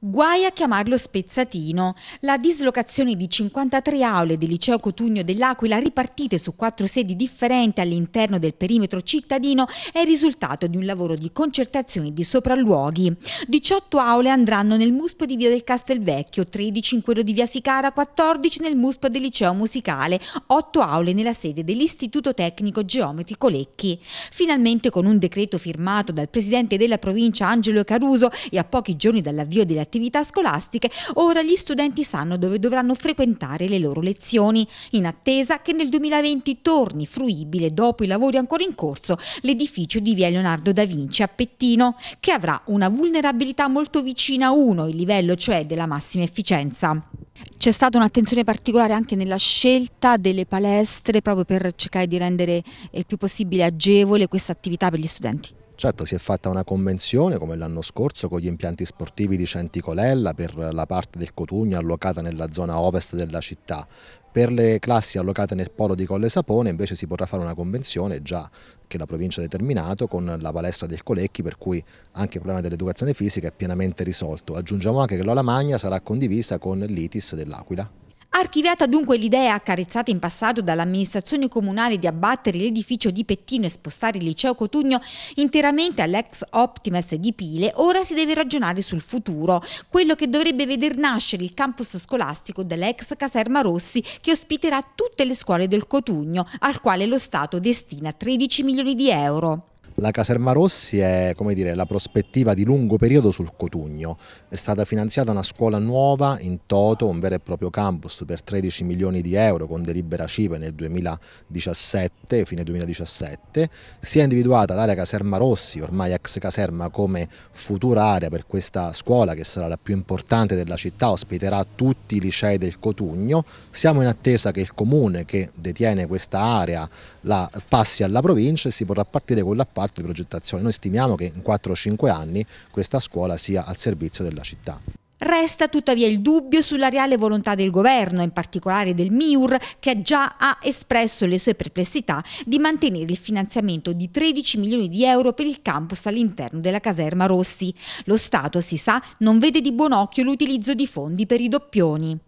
Guai a chiamarlo spezzatino. La dislocazione di 53 aule del liceo Cotugno dell'Aquila ripartite su quattro sedi differenti all'interno del perimetro cittadino è il risultato di un lavoro di concertazione di sopralluoghi. 18 aule andranno nel muspo di Via del Castelvecchio, 13 in quello di Via Ficara, 14 nel muspo del liceo musicale, 8 aule nella sede dell'Istituto Tecnico Geometrico Lecchi. Finalmente con un decreto firmato dal presidente della provincia Angelo Caruso e a pochi giorni dall'avvio della attività scolastiche, ora gli studenti sanno dove dovranno frequentare le loro lezioni, in attesa che nel 2020 torni fruibile, dopo i lavori ancora in corso, l'edificio di via Leonardo da Vinci a Pettino, che avrà una vulnerabilità molto vicina a 1, il livello cioè della massima efficienza. C'è stata un'attenzione particolare anche nella scelta delle palestre proprio per cercare di rendere il più possibile agevole questa attività per gli studenti. Certo si è fatta una convenzione come l'anno scorso con gli impianti sportivi di Centicolella per la parte del Cotugno allocata nella zona ovest della città. Per le classi allocate nel polo di Colle Sapone invece si potrà fare una convenzione già che la provincia ha determinato con la palestra del Colecchi per cui anche il problema dell'educazione fisica è pienamente risolto. Aggiungiamo anche che l'Olamagna sarà condivisa con l'ITIS dell'Aquila. Archiviata dunque l'idea accarezzata in passato dall'amministrazione comunale di abbattere l'edificio di Pettino e spostare il liceo Cotugno interamente all'ex Optimus di Pile, ora si deve ragionare sul futuro, quello che dovrebbe veder nascere il campus scolastico dell'ex caserma Rossi che ospiterà tutte le scuole del Cotugno, al quale lo Stato destina 13 milioni di euro. La Caserma Rossi è dire, la prospettiva di lungo periodo sul Cotugno. È stata finanziata una scuola nuova in toto, un vero e proprio campus per 13 milioni di euro con delibera CIPE nel 2017, fine 2017. Si è individuata l'area Caserma Rossi, ormai ex caserma, come futura area per questa scuola che sarà la più importante della città, ospiterà tutti i licei del Cotugno. Siamo in attesa che il comune che detiene questa area la passi alla provincia e si potrà partire con l'appalto di progettazione. Noi stimiamo che in 4-5 anni questa scuola sia al servizio della città. Resta tuttavia il dubbio sulla reale volontà del governo, in particolare del MIUR, che già ha espresso le sue perplessità di mantenere il finanziamento di 13 milioni di euro per il campus all'interno della caserma Rossi. Lo Stato, si sa, non vede di buon occhio l'utilizzo di fondi per i doppioni.